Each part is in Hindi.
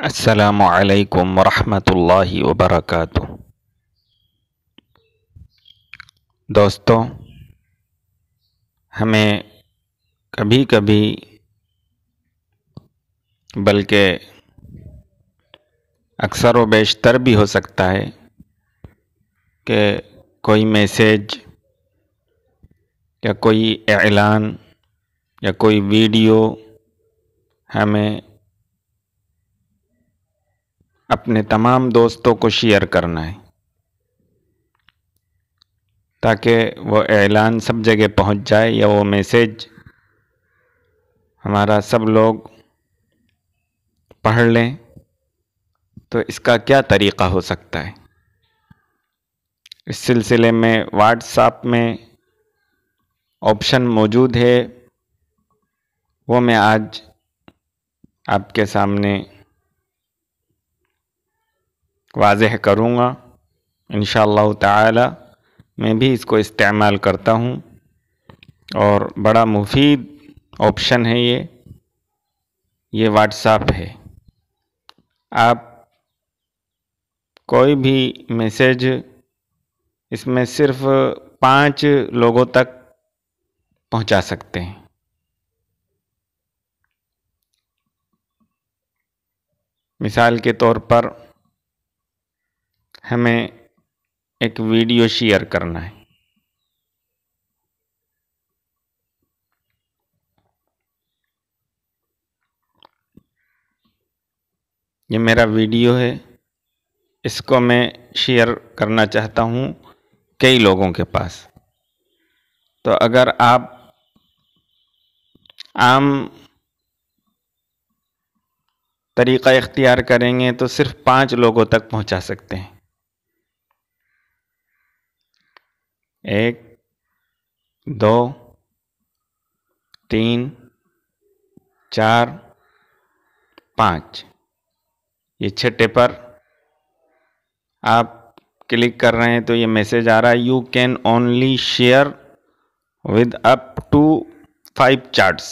ورحمة الله وبركاته दोस्तों हमें कभी कभी बल्कि अक्सर व बेशतर भी हो सकता है कि कोई मैसेज या कोई ऐलान या कोई वीडियो हमें अपने तमाम दोस्तों को शेयर करना है ताकि वो ऐलान सब जगह पहुंच जाए या वो मैसेज हमारा सब लोग पढ़ लें तो इसका क्या तरीक़ा हो सकता है इस सिलसिले में व्हाट्सएप में ऑप्शन मौजूद है वो मैं आज आपके सामने वाज़ करूँगा इन ताला मैं भी इसको इस्तेमाल करता हूँ और बड़ा मुफीद ऑप्शन है ये ये व्हाट्सएप है आप कोई भी मैसेज इसमें सिर्फ पाँच लोगों तक पहुंचा सकते हैं मिसाल के तौर पर हमें एक वीडियो शेयर करना है ये मेरा वीडियो है इसको मैं शेयर करना चाहता हूँ कई लोगों के पास तो अगर आप आम तरीक़ा इख्तियार करेंगे तो सिर्फ पाँच लोगों तक पहुँचा सकते हैं एक दो तीन चार पाँच ये छः टेपर आप क्लिक कर रहे हैं तो ये मैसेज आ रहा है you can only share with up to five chats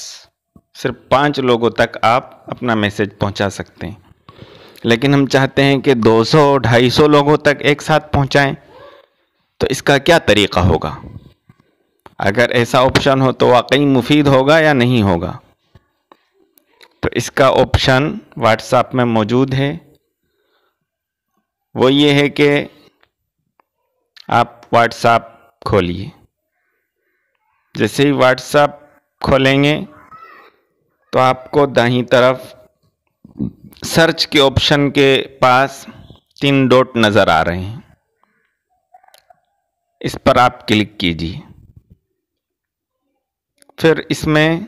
सिर्फ पाँच लोगों तक आप अपना मैसेज पहुंचा सकते हैं लेकिन हम चाहते हैं कि 200-250 लोगों तक एक साथ पहुंचाएं तो इसका क्या तरीक़ा होगा अगर ऐसा ऑप्शन हो तो वाकई मुफीद होगा या नहीं होगा तो इसका ऑप्शन व्हाट्सएप में मौजूद है वो ये है कि आप व्हाट्सएप खोलिए जैसे ही व्हाट्सएप खोलेंगे तो आपको दाहिनी तरफ सर्च के ऑप्शन के पास तीन डॉट नज़र आ रहे हैं इस पर आप क्लिक कीजिए फिर इसमें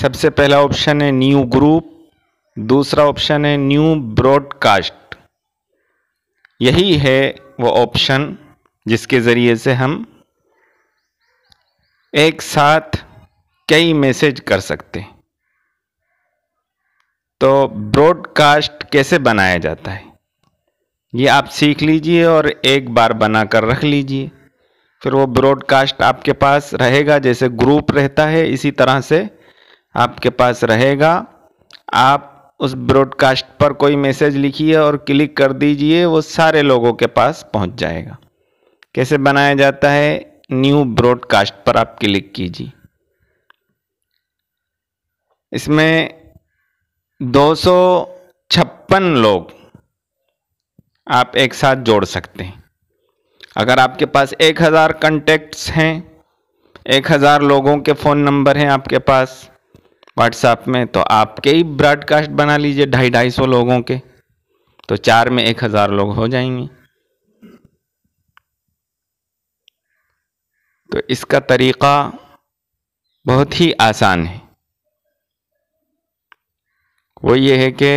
सबसे पहला ऑप्शन है न्यू ग्रुप दूसरा ऑप्शन है न्यू ब्रॉडकास्ट यही है वो ऑप्शन जिसके ज़रिए से हम एक साथ कई मैसेज कर सकते हैं तो ब्रॉडकास्ट कैसे बनाया जाता है ये आप सीख लीजिए और एक बार बना कर रख लीजिए फिर वो ब्रॉडकास्ट आपके पास रहेगा जैसे ग्रुप रहता है इसी तरह से आपके पास रहेगा आप उस ब्रॉडकास्ट पर कोई मैसेज लिखिए और क्लिक कर दीजिए वो सारे लोगों के पास पहुंच जाएगा कैसे बनाया जाता है न्यू ब्रॉडकास्ट पर आप क्लिक कीजिए इसमें दो लोग आप एक साथ जोड़ सकते हैं अगर आपके पास एक हज़ार कंटेक्ट्स हैं एक हज़ार लोगों के फ़ोन नंबर हैं आपके पास व्हाट्सएप में तो आपके ही ब्रॉडकास्ट बना लीजिए ढाई ढाई सौ लोगों के तो चार में एक हज़ार लोग हो जाएंगे तो इसका तरीक़ा बहुत ही आसान है वो ये है कि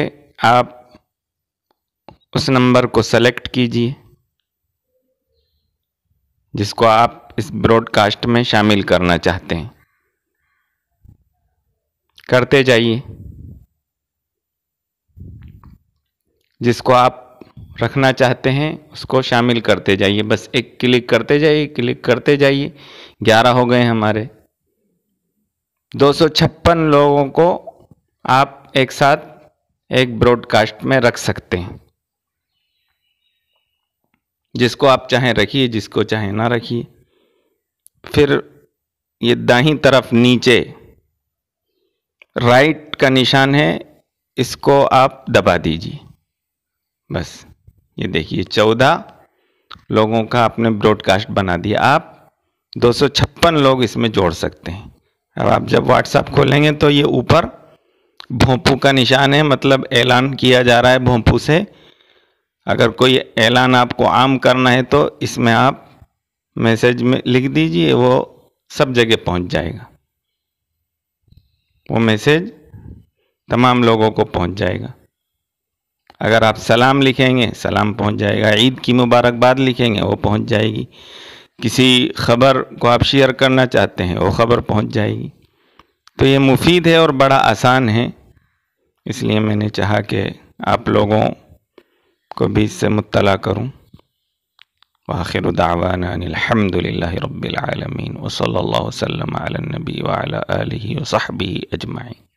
आप उस नंबर को सेलेक्ट कीजिए जिसको आप इस ब्रॉडकास्ट में शामिल करना चाहते हैं करते जाइए जिसको आप रखना चाहते हैं उसको शामिल करते जाइए बस एक क्लिक करते जाइए क्लिक करते जाइए ग्यारह हो गए हमारे दो लोगों को आप एक साथ एक ब्रॉडकास्ट में रख सकते हैं जिसको आप चाहें रखिए जिसको चाहें ना रखिए फिर ये दाहिनी तरफ नीचे राइट का निशान है इसको आप दबा दीजिए बस ये देखिए चौदह लोगों का आपने ब्रॉडकास्ट बना दिया आप दो लोग इसमें जोड़ सकते हैं अब आप जब व्हाट्सअप खोलेंगे तो ये ऊपर भोंपू का निशान है मतलब ऐलान किया जा रहा है भोंपू से अगर कोई ऐलान आपको आम करना है तो इसमें आप मैसेज में लिख दीजिए वो सब जगह पहुंच जाएगा वो मैसेज तमाम लोगों को पहुंच जाएगा अगर आप सलाम लिखेंगे सलाम पहुंच जाएगा ईद की मुबारकबाद लिखेंगे वो पहुंच जाएगी किसी खबर को आप शेयर करना चाहते हैं वो खबर पहुंच जाएगी तो ये मुफीद है और बड़ा आसान है इसलिए मैंने चाहा कि आप लोगों کو بھی اس سے مطلع کروں وآخر دعوانا ان الحمد للہ رب العالمين وصلى الله وسلم على النبي وعلى آله وصحبه اجمعين